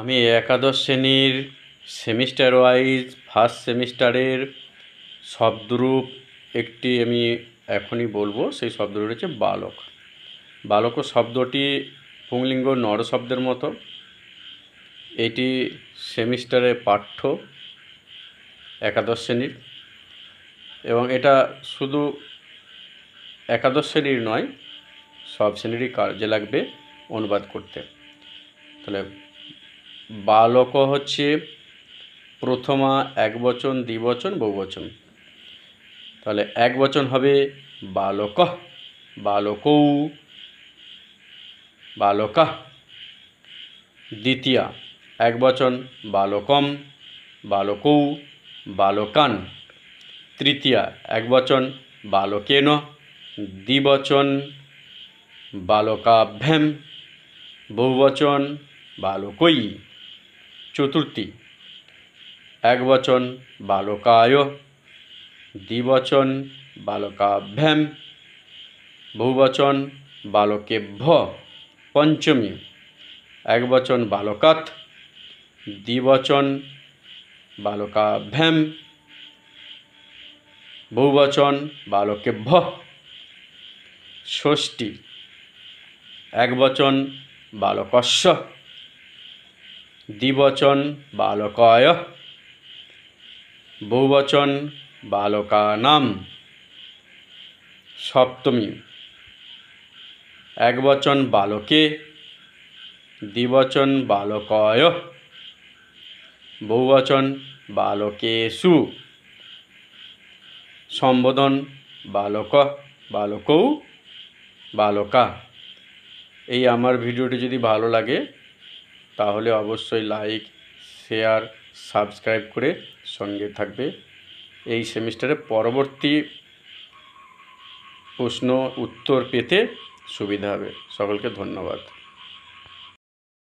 আমি একাদশ শ্রেণীর সেমিস্টার ওয়াইজ ফার্স্ট সেমিস্টারের শব্দরূপ একটি আমি এখনই বলবো সেই শব্দ হচ্ছে বালক বালক শব্দটি পুংলিঙ্গ নর শব্দের মতো এটি সেমিস্টারে পাঠ্য একাদশ শ্রেণীর এবং এটা শুধু একাদশ শ্রেণীর নয় সব শ্রেণীরই কাজে লাগবে অনুবাদ করতে তাহলে বালক হচ্ছে প্রথমা একবচন দ্বিবচন বহুবচন তাহলে এক বচন হবে বালক বালকৌ বালক দ্বিতীয়া একবচন বালকম বালকৌ বালকান তৃতীয়া একবচন বালকেন দ্বিবচন বালকাভ্যাম বহুবচন বালকই চতুর্থী একবচন বালকায় দ্বিবচন বালকাভ্যাম বহুবচন বালকেভ্য পঞ্চমী একবচন বালকাত দ্বিবচন বালকাভ্যাম বহুবচন বালকেভ্য ষষ্ঠী একবচন বালকস্য দ্বিবচন বালকায় বহুবচন বালকানাম সপ্তমী একবচন বালকে দ্বিবচন বালকায় বহুবচন বালকেশু সম্বোধন বালক বালকৌ বালকা এই আমার ভিডিওটি যদি ভালো লাগে তাহলে অবশ্যই লাইক শেয়ার সাবস্ক্রাইব করে সঙ্গে থাকবে এই সেমিস্টারে পরবর্তী প্রশ্ন উত্তর পেতে সুবিধা হবে সকলকে ধন্যবাদ